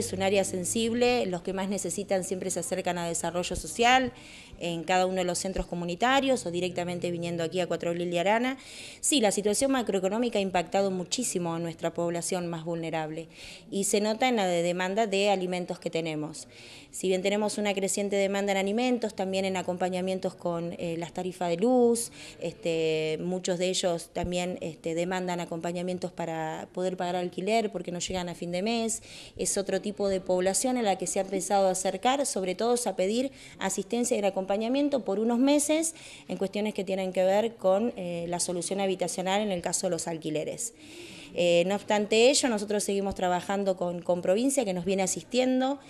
Es un área sensible, los que más necesitan siempre se acercan a desarrollo social en cada uno de los centros comunitarios o directamente viniendo aquí a Cuatro Lil de Arana. Sí, la situación macroeconómica ha impactado muchísimo a nuestra población más vulnerable y se nota en la demanda de alimentos que tenemos. Si bien tenemos una creciente demanda en alimentos, también en acompañamientos con eh, las tarifas de luz, este, muchos de ellos también este, demandan acompañamientos para poder pagar alquiler porque no llegan a fin de mes, es otro tipo tipo de población a la que se ha empezado a acercar, sobre todo a pedir asistencia y acompañamiento por unos meses en cuestiones que tienen que ver con eh, la solución habitacional en el caso de los alquileres. Eh, no obstante ello, nosotros seguimos trabajando con, con provincia que nos viene asistiendo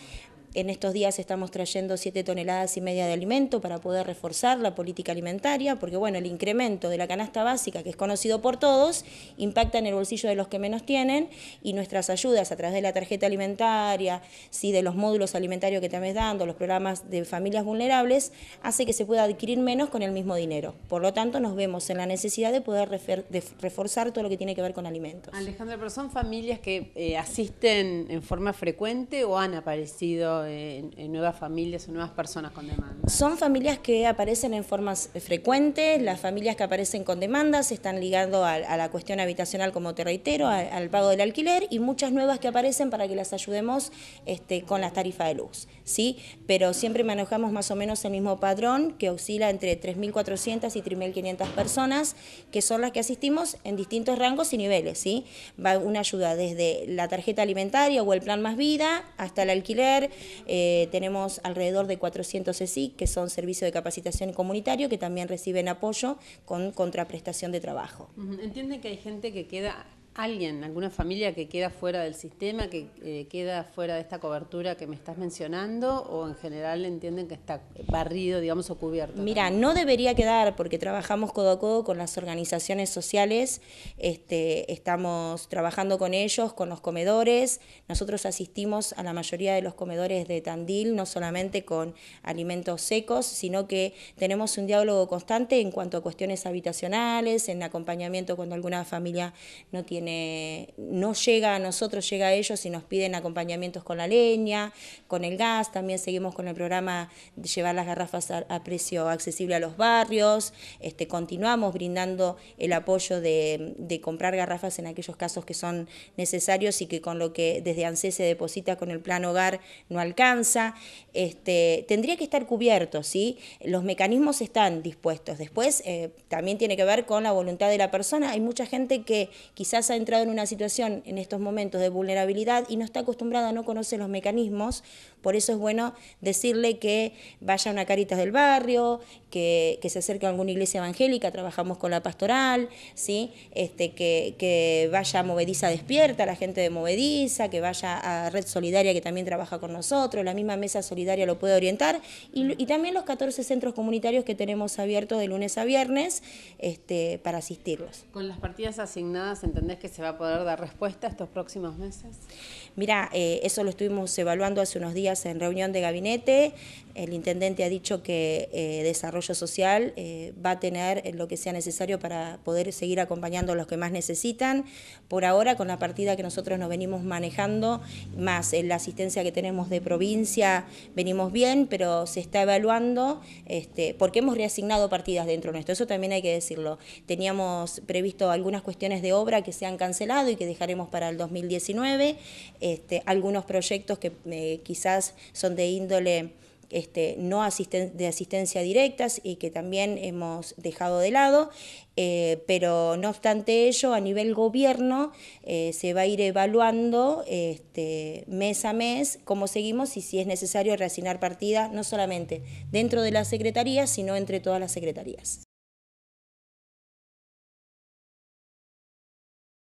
en estos días estamos trayendo 7 toneladas y media de alimento para poder reforzar la política alimentaria, porque bueno, el incremento de la canasta básica, que es conocido por todos, impacta en el bolsillo de los que menos tienen y nuestras ayudas a través de la tarjeta alimentaria, sí, de los módulos alimentarios que también dando, los programas de familias vulnerables, hace que se pueda adquirir menos con el mismo dinero. Por lo tanto, nos vemos en la necesidad de poder reforzar todo lo que tiene que ver con alimentos. Alejandra, pero son familias que eh, asisten en forma frecuente o han aparecido en nuevas familias o nuevas personas con demanda? Son familias que aparecen en formas eh, frecuentes, las familias que aparecen con demandas están ligando a, la cuestión habitacional, como te reitero, al pago del alquiler y muchas nuevas que aparecen para que las ayudemos este, con las tarifas de luz, ¿sí? Pero siempre manejamos más o menos el mismo padrón que oscila entre 3.400 y 3.500 personas, que son las que asistimos en distintos rangos y niveles, ¿sí? Va una ayuda desde la tarjeta alimentaria o el plan más vida hasta el alquiler, eh, tenemos alrededor de 400 ESIC, que son servicios de capacitación comunitario, que también reciben apoyo con contraprestación de trabajo. ¿Entienden que hay gente que queda alguien, alguna familia que queda fuera del sistema, que eh, queda fuera de esta cobertura que me estás mencionando o en general entienden que está barrido, digamos, o cubierto? Mira, no debería quedar porque trabajamos codo a codo con las organizaciones sociales, este, estamos trabajando con ellos, con los comedores, nosotros asistimos a la mayoría de los comedores de Tandil, no solamente con alimentos secos, sino que tenemos un diálogo constante en cuanto a cuestiones habitacionales, en acompañamiento cuando alguna familia no tiene no llega a nosotros, llega a ellos y nos piden acompañamientos con la leña, con el gas, también seguimos con el programa de llevar las garrafas a, precio accesible a los barrios, este, continuamos brindando el apoyo de, comprar garrafas en aquellos casos que son necesarios y que con lo que desde ANSE se deposita con el plan hogar no alcanza. Este, tendría que estar cubierto, ¿sí? Los mecanismos están dispuestos. Después eh, también tiene que ver con la voluntad de la persona. Hay mucha gente que quizás ha entrado en una situación en estos momentos de vulnerabilidad y no está acostumbrada, no conoce los mecanismos, por eso es bueno decirle que vaya a una Caritas del barrio, que, se acerque a alguna iglesia evangélica, trabajamos con la pastoral, ¿sí? este, que, vaya a Movediza Despierta, la gente de Movediza, que vaya a Red Solidaria que también trabaja con nosotros, la misma Mesa Solidaria lo puede orientar y, también los 14 centros comunitarios que tenemos abiertos de lunes a viernes este, para asistirlos. Con las partidas asignadas, ¿entendés que se va a poder dar respuesta estos próximos meses? Mira, eh, eso lo estuvimos evaluando hace unos días en reunión de gabinete. El intendente ha dicho que eh, desarrollo social eh, va a tener lo que sea necesario para poder seguir acompañando a los que más necesitan. Por ahora, con la partida que nosotros nos venimos manejando, más la asistencia que tenemos de provincia, venimos bien, pero se está evaluando este, porque hemos reasignado partidas dentro de nuestro. Eso también hay que decirlo. Teníamos previsto algunas cuestiones de obra que se han han cancelado y que dejaremos para el 2019, este, algunos proyectos que eh, quizás son de índole... Este, no de asistencia directas y que también hemos dejado de lado, eh, pero no obstante ello, a nivel gobierno eh, se va a ir evaluando este, mes a mes cómo seguimos y si es necesario reasignar partidas, no solamente dentro de la secretarías, sino entre todas las secretarías.